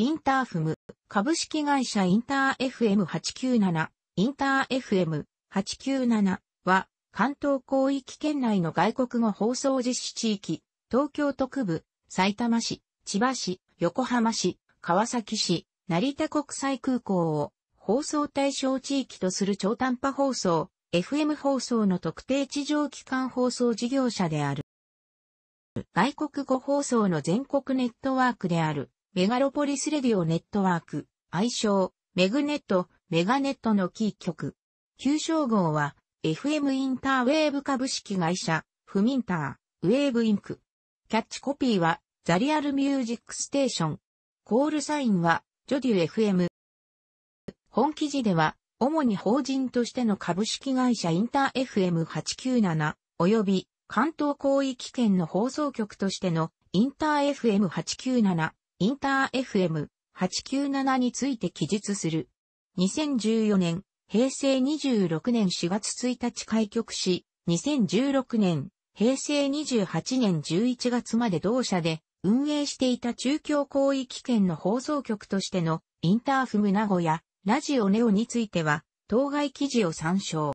インターフム、株式会社インター FM897、インター FM897 は、関東広域圏内の外国語放送実施地域、東京都区部、埼玉市、千葉市、横浜市、川崎市、成田国際空港を放送対象地域とする超短波放送、FM 放送の特定地上機関放送事業者である。外国語放送の全国ネットワークである。メガロポリスレディオネットワーク、愛称、メグネット、メガネットのキー局。旧称号は、FM インターウェーブ株式会社、フミンター、ウェーブインク。キャッチコピーは、ザリアルミュージックステーション。コールサインは、ジョデュ FM。本記事では、主に法人としての株式会社インター FM897 よび関東広域圏の放送局としてのインター FM897 インター FM897 について記述する。2014年、平成26年4月1日開局し、2016年、平成28年11月まで同社で運営していた中京広域圏の放送局としてのインターフム名古屋、ラジオネオについては、当該記事を参照。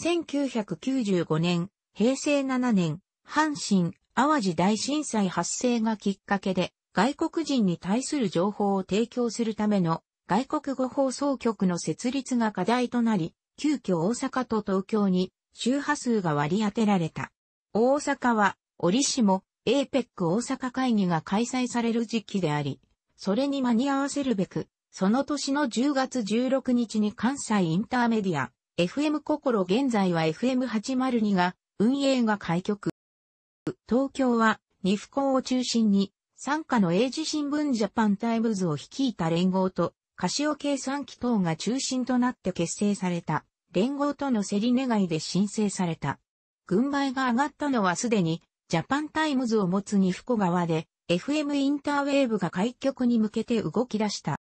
1995年、平成7年、阪神・淡路大震災発生がきっかけで、外国人に対する情報を提供するための外国語放送局の設立が課題となり、急遽大阪と東京に周波数が割り当てられた。大阪は折しも APEC 大阪会議が開催される時期であり、それに間に合わせるべく、その年の10月16日に関西インターメディア、FM 心現在は FM802 が運営が開局。東京は、日本を中心に参加の英字新聞ジャパンタイムズを率いた連合と、カシオ計算機等が中心となって結成された、連合との競り願いで申請された。軍配が上がったのはすでに、ジャパンタイムズを持つニフコ川で、FM インターウェーブが開局に向けて動き出した。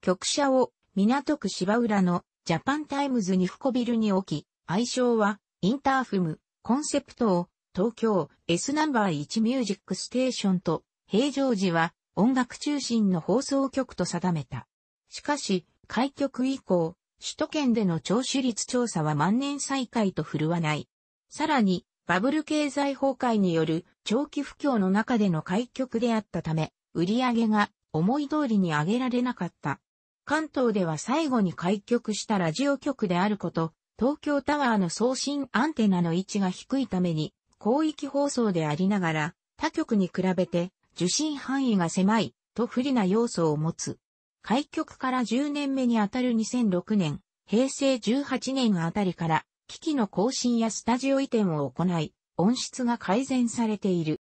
局舎を港区芝浦のジャパンタイムズニフコビルに置き、愛称はインターフム、コンセプトを東京 S ナンバー1ミュージックステーションと平常時は音楽中心の放送局と定めた。しかし、開局以降、首都圏での聴取率調査は万年再開と振るわない。さらに、バブル経済崩壊による長期不況の中での開局であったため、売り上げが思い通りに上げられなかった。関東では最後に開局したラジオ局であること、東京タワーの送信アンテナの位置が低いために、広域放送でありながら、他局に比べて受信範囲が狭いと不利な要素を持つ。開局から10年目にあたる2006年、平成18年あたりから機器の更新やスタジオ移転を行い、音質が改善されている。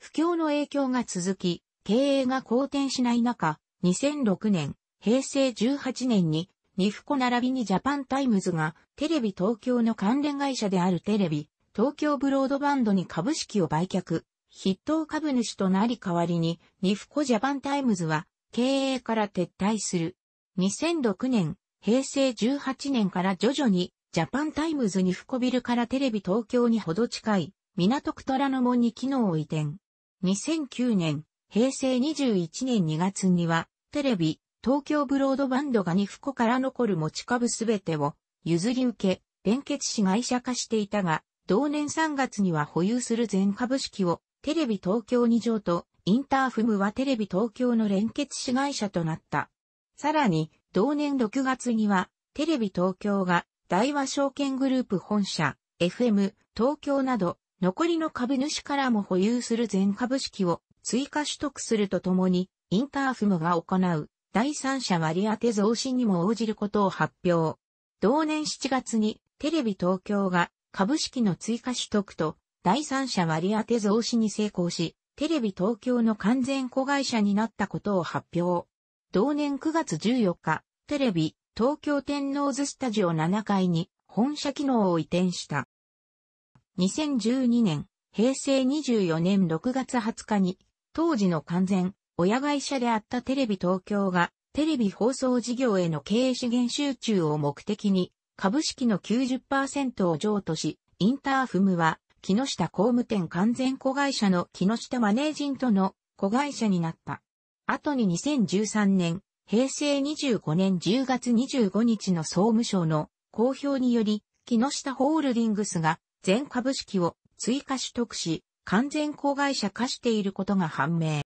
不況の影響が続き、経営が好転しない中、2006年、平成18年に、ニフコ並びにジャパンタイムズがテレビ東京の関連会社であるテレビ、東京ブロードバンドに株式を売却、筆頭株主となり代わりに、ニフコジャパンタイムズは、経営から撤退する。2006年、平成18年から徐々に、ジャパンタイムズニフコビルからテレビ東京にほど近い、港区虎ノ門に機能を移転。2009年、平成21年2月には、テレビ、東京ブロードバンドがニフコから残る持ち株すべてを譲り受け、連結し会社化していたが、同年3月には保有する全株式をテレビ東京2条とインターフムはテレビ東京の連結子会社となった。さらに、同年6月には、テレビ東京が、大和証券グループ本社、FM、東京など、残りの株主からも保有する全株式を追加取得するとともに、インターフムが行う第三者割当増資にも応じることを発表。同年7月にテレビ東京が株式の追加取得と第三者割当増資に成功し、テレビ東京の完全子会社になったことを発表。同年9月14日、テレビ東京天王洲スタジオ7階に本社機能を移転した。2012年、平成24年6月20日に、当時の完全、親会社であったテレビ東京が、テレビ放送事業への経営資源集中を目的に、株式の90%を譲渡し、インターフムは、木下工務店完全子会社の木下マネージントの子会社になった。後に2013年、平成25年10月25日の総務省の公表により、木下ホールディングスが全株式を追加取得し、完全子会社化していることが判明。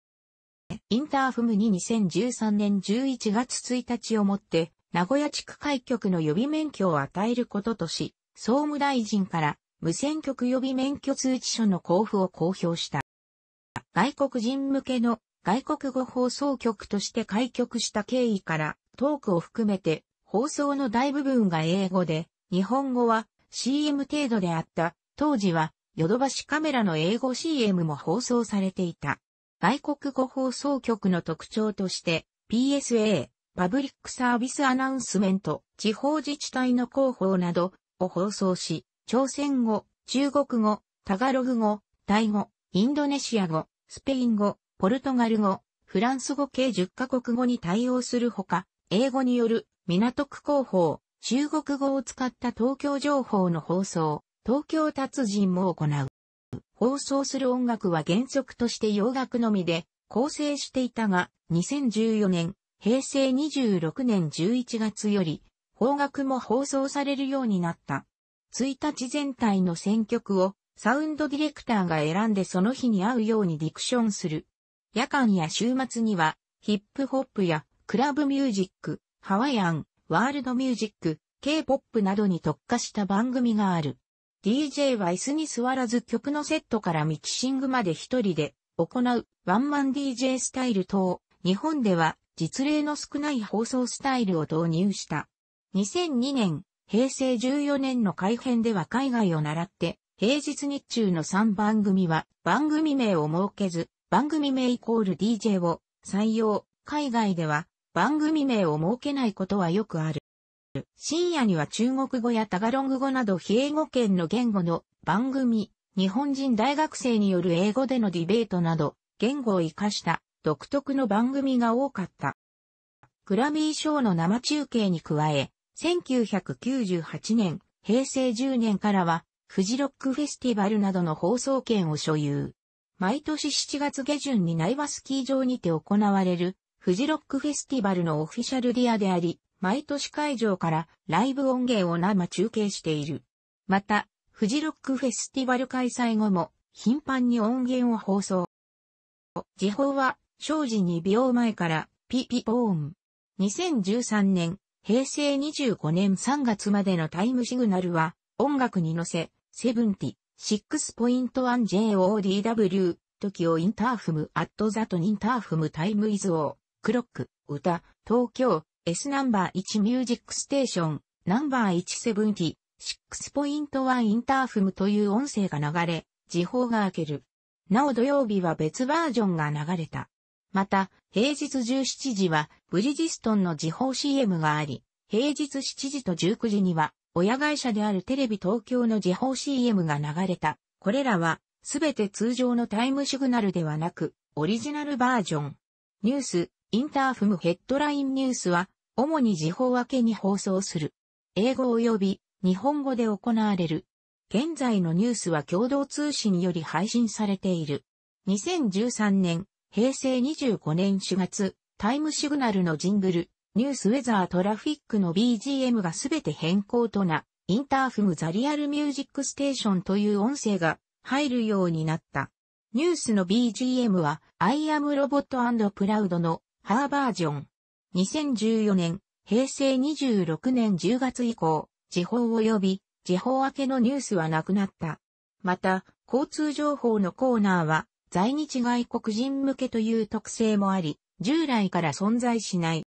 インターフムに2013年11月1日をもって名古屋地区開局の予備免許を与えることとし、総務大臣から無線局予備免許通知書の交付を公表した。外国人向けの外国語放送局として開局した経緯からトークを含めて放送の大部分が英語で、日本語は CM 程度であった。当時はヨドバシカメラの英語 CM も放送されていた。外国語放送局の特徴として PSA、パブリックサービスアナウンスメント、地方自治体の広報などを放送し、朝鮮語、中国語、タガログ語、タイ語、インドネシア語、スペイン語、ポルトガル語、フランス語系10カ国語に対応するほか、英語による港区広報、中国語を使った東京情報の放送、東京達人も行う。放送する音楽は原則として洋楽のみで構成していたが、2014年、平成26年11月より、方角も放送されるようになった。1日全体の選曲をサウンドディレクターが選んでその日に会うようにディクションする。夜間や週末にはヒップホップやクラブミュージック、ハワイアン、ワールドミュージック、K-POP などに特化した番組がある。DJ は椅子に座らず曲のセットからミキシングまで一人で行うワンマン DJ スタイル等、日本では実例の少ない放送スタイルを導入した。2002年、平成14年の改編では海外を習って、平日日中の3番組は番組名を設けず、番組名イコール DJ を採用。海外では番組名を設けないことはよくある。深夜には中国語やタガロング語など非英語圏の言語の番組、日本人大学生による英語でのディベートなど、言語を活かした独特の番組が多かった。グラミー賞の生中継に加え、1998年、平成10年からは、フジロックフェスティバルなどの放送権を所有。毎年7月下旬に内ワスキー場にて行われる、フジロックフェスティバルのオフィシャルディアであり、毎年会場からライブ音源を生中継している。また、フジロックフェスティバル開催後も頻繁に音源を放送。時報は生に美容前からピピポーン。2013年、平成25年3月までのタイムシグナルは、音楽に乗せ、セブンティ、シックスポイント 1JODW、キオインターフム、アットザトインターフムタイムイズオー、クロック、歌、東京、S ナンバー1ミュージックステーション、ナンバー1セブンティ、シックスポイント1インターフムという音声が流れ、時報が明ける。なお土曜日は別バージョンが流れた。また、平日17時はブリヂストンの時報 CM があり、平日7時と19時には、親会社であるテレビ東京の時報 CM が流れた。これらは、すべて通常のタイムシグナルではなく、オリジナルバージョン。ニュース、インターフムヘッドラインニュースは、主に時報明けに放送する。英語及び日本語で行われる。現在のニュースは共同通信より配信されている。2013年、平成25年4月、タイムシグナルのジングル、ニュースウェザートラフィックの BGM がすべて変更とな、インターフムザリアルミュージックステーションという音声が入るようになった。ニュースの BGM は、アイアムロボットプラウドのハーバージョン。2014年、平成26年10月以降、時報及び、時報明けのニュースはなくなった。また、交通情報のコーナーは、在日外国人向けという特性もあり、従来から存在しない。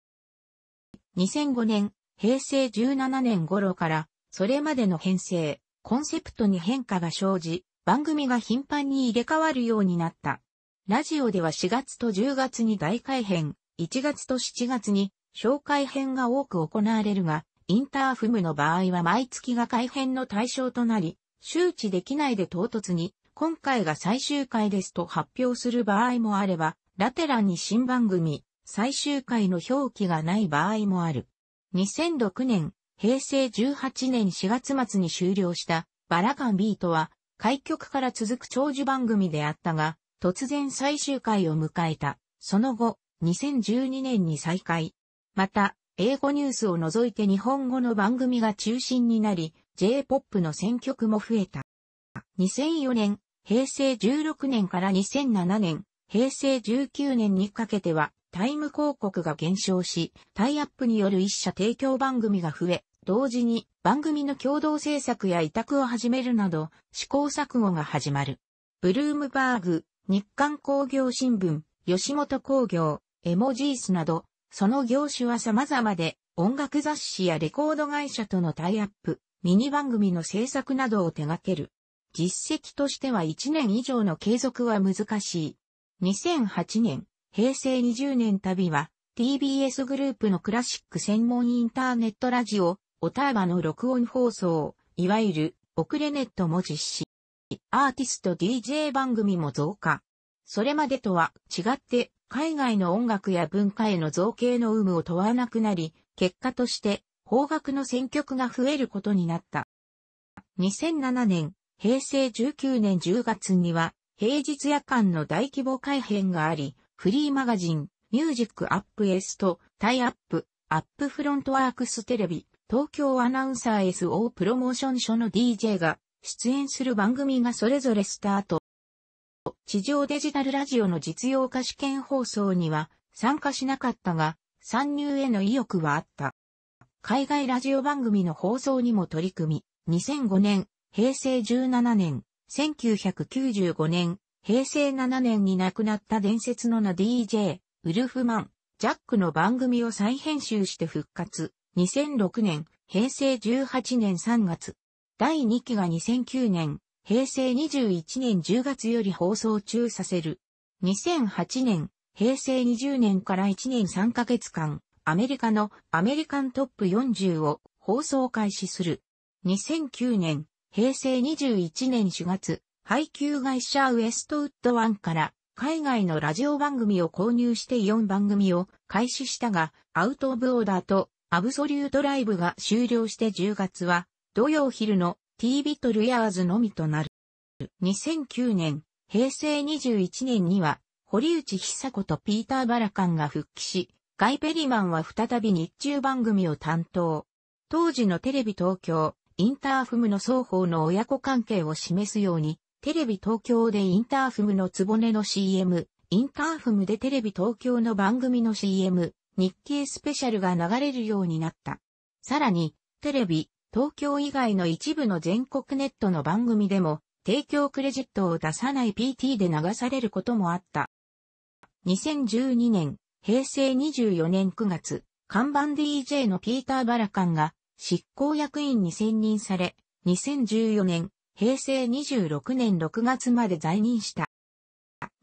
2005年、平成17年頃から、それまでの編成、コンセプトに変化が生じ、番組が頻繁に入れ替わるようになった。ラジオでは4月と10月に大改編、1月と7月に紹介編が多く行われるが、インターフムの場合は毎月が改編の対象となり、周知できないで唐突に今回が最終回ですと発表する場合もあれば、ラテランに新番組、最終回の表記がない場合もある。2006年、平成18年4月末に終了したバラカンビートは、開局から続く長寿番組であったが、突然最終回を迎えた。その後、2012年に再開。また、英語ニュースを除いて日本語の番組が中心になり、J-POP の選曲も増えた。2004年、平成16年から2007年、平成19年にかけては、タイム広告が減少し、タイアップによる一社提供番組が増え、同時に番組の共同制作や委託を始めるなど、試行錯誤が始まる。ブルームバーグ、日刊工業新聞、吉本工業、エモジースなど、その業種は様々で、音楽雑誌やレコード会社とのタイアップ、ミニ番組の制作などを手掛ける。実績としては1年以上の継続は難しい。2008年、平成20年旅は TBS グループのクラシック専門インターネットラジオ、オターバの録音放送、いわゆる、遅れネットも実施。アーティスト DJ 番組も増加。それまでとは違って、海外の音楽や文化への造形の有無を問わなくなり、結果として、方角の選曲が増えることになった。2007年、平成19年10月には、平日夜間の大規模改編があり、フリーマガジン、ミュージックアップエスト、タイアップ、アップフロントワークステレビ、東京アナウンサー SO プロモーション所の DJ が出演する番組がそれぞれスタート。地上デジタルラジオの実用化試験放送には参加しなかったが、参入への意欲はあった。海外ラジオ番組の放送にも取り組み、2005年、平成17年、1995年、平成7年に亡くなった伝説の名 DJ、ウルフマン、ジャックの番組を再編集して復活。2006年、平成18年3月。第2期が2009年、平成21年10月より放送中させる。2008年、平成20年から1年3ヶ月間、アメリカのアメリカントップ40を放送開始する。2009年、平成21年4月、配給会社ウエストウッドワンから海外のラジオ番組を購入して4番組を開始したが、アウト・オブ・オーダーとアブソリュート・ライブが終了して10月は、土曜昼の T ビトル・ヤーズのみとなる。2009年、平成21年には、堀内久子とピーター・バラカンが復帰し、ガイ・ペリマンは再び日中番組を担当。当時のテレビ東京、インターフムの双方の親子関係を示すように、テレビ東京でインターフムのつぼねの CM、インターフムでテレビ東京の番組の CM、日経スペシャルが流れるようになった。さらに、テレビ、東京以外の一部の全国ネットの番組でも、提供クレジットを出さない PT で流されることもあった。2012年、平成24年9月、看板 DJ のピーター・バラカンが、執行役員に選任され、2014年、平成26年6月まで在任した。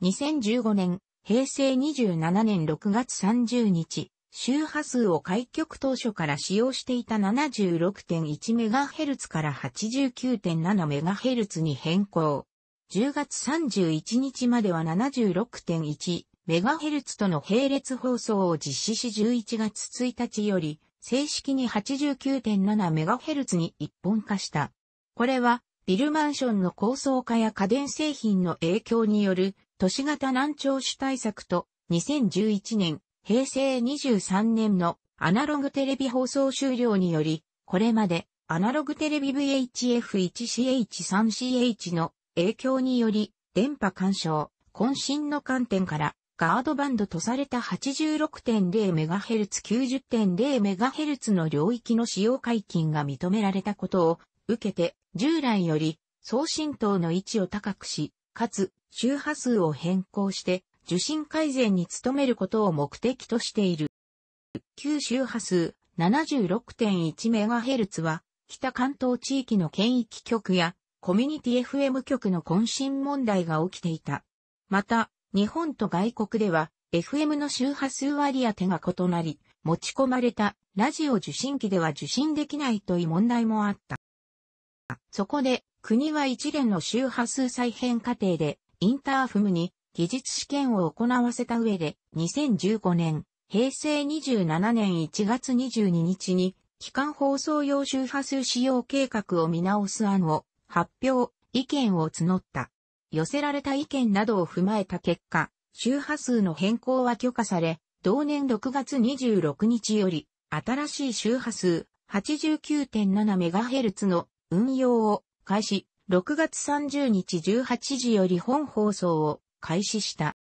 2015年、平成27年6月30日、周波数を開局当初から使用していた 76.1MHz から 89.7MHz に変更。10月31日までは 76.1MHz との並列放送を実施し11月1日より正式に 89.7MHz に一本化した。これは、ビルマンションの高層化や家電製品の影響による都市型難聴種対策と2011年、平成23年のアナログテレビ放送終了により、これまでアナログテレビ VHF1CH3CH の影響により電波干渉、渾身の観点からガードバンドとされた 86.0MHz90.0MHz の領域の使用解禁が認められたことを受けて、従来より送信等の位置を高くし、かつ周波数を変更して受信改善に努めることを目的としている。旧周波数 76.1MHz は北関東地域の県域局やコミュニティ FM 局の渾身問題が起きていた。また、日本と外国では FM の周波数割り当てが異なり、持ち込まれたラジオ受信機では受信できないという問題もあった。そこで国は一連の周波数再編過程でインターフムに技術試験を行わせた上で2015年平成27年1月22日に機関放送用周波数使用計画を見直す案を発表、意見を募った。寄せられた意見などを踏まえた結果、周波数の変更は許可され、同年6月26日より、新しい周波数 89.7MHz の運用を開始、6月30日18時より本放送を開始した。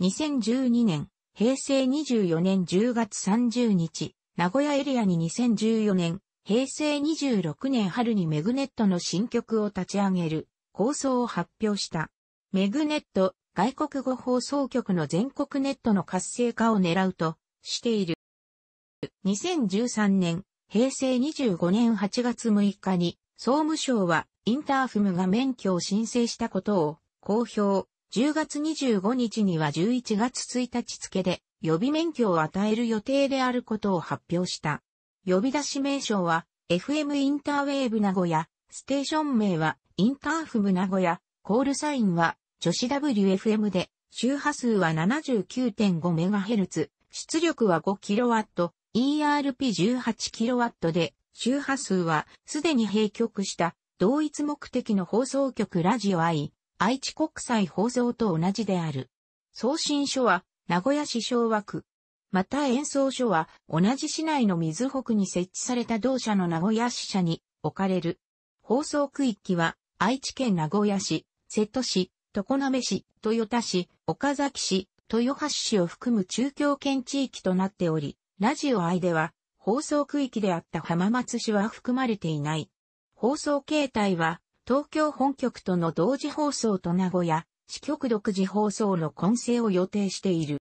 2012年、平成24年10月30日、名古屋エリアに2014年、平成26年春にメグネットの新曲を立ち上げる。構想を発表した。メグネット、外国語放送局の全国ネットの活性化を狙うとしている。2013年、平成25年8月6日に、総務省はインターフムが免許を申請したことを公表。10月25日には11月1日付で予備免許を与える予定であることを発表した。呼び出し名称は FM インターウェーブ名古屋、ステーション名はインターフム名古屋、コールサインは、女子 WFM で、周波数は 79.5MHz、出力は 5kW、ERP18kW で、周波数はすでに閉局した同一目的の放送局ラジオ I、愛知国際放送と同じである。送信所は名古屋市昭和区。また演奏所は同じ市内の水北に設置された同社の名古屋支社に置かれる。放送区域は愛知県名古屋市、瀬戸市、常滑市、豊田市、岡崎市、豊橋市を含む中京圏地域となっており、ラジオ愛では、放送区域であった浜松市は含まれていない。放送形態は、東京本局との同時放送と名古屋、市局独自放送の混成を予定している。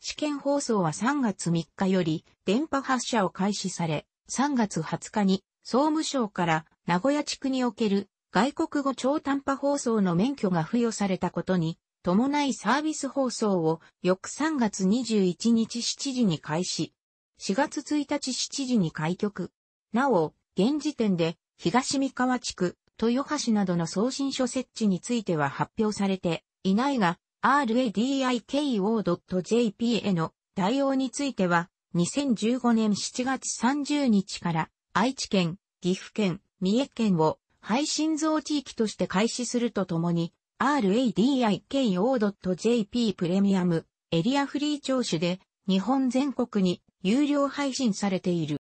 試験放送は3月3日より電波発射を開始され、3月20日に総務省から名古屋地区における外国語超短波放送の免許が付与されたことに、伴いサービス放送を翌3月21日7時に開始。4月1日7時に開局。なお、現時点で東三河地区、豊橋などの送信所設置については発表されていないが、radiko.jp への対応については、2015年7月30日から愛知県、岐阜県、三重県を配信増地域として開始するとともに、radikko.jp プレミアムエリアフリー聴取で日本全国に有料配信されている。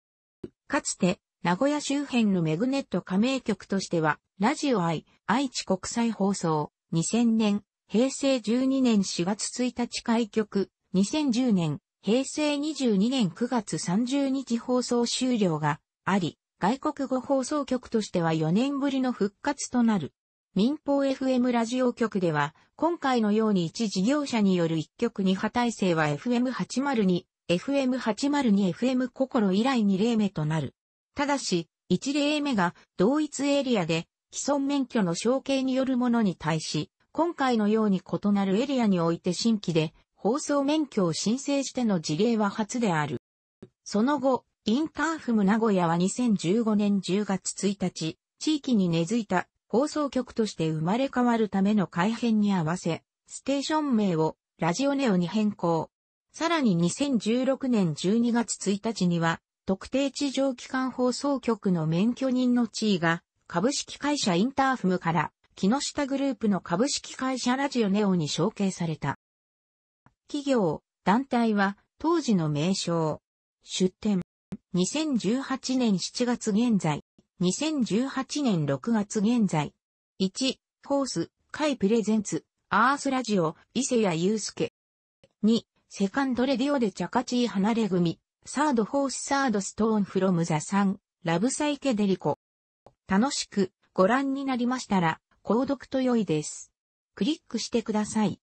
かつて名古屋周辺のメグネット加盟局としてはラジオ愛愛知国際放送2000年平成12年4月1日開局2010年平成22年9月30日放送終了があり外国語放送局としては4年ぶりの復活となる。民放 FM ラジオ局では、今回のように一事業者による一局二派体制は FM802、FM802、FM 心以来2例目となる。ただし、1例目が同一エリアで既存免許の承継によるものに対し、今回のように異なるエリアにおいて新規で放送免許を申請しての事例は初である。その後、インターフム名古屋は2015年10月1日、地域に根付いた放送局として生まれ変わるための改編に合わせ、ステーション名をラジオネオに変更。さらに2016年12月1日には、特定地上機関放送局の免許人の地位が、株式会社インターフムから、木下グループの株式会社ラジオネオに承継された。企業、団体は、当時の名称、出店、2018年7月現在、2018年6月現在。1、コース、会プレゼンツ、アースラジオ、伊勢谷祐介。2、セカンドレディオでチャカチー離れ組、サードホースサードストーンフロムザ3ラブサイケデリコ。楽しくご覧になりましたら、購読と良いです。クリックしてください。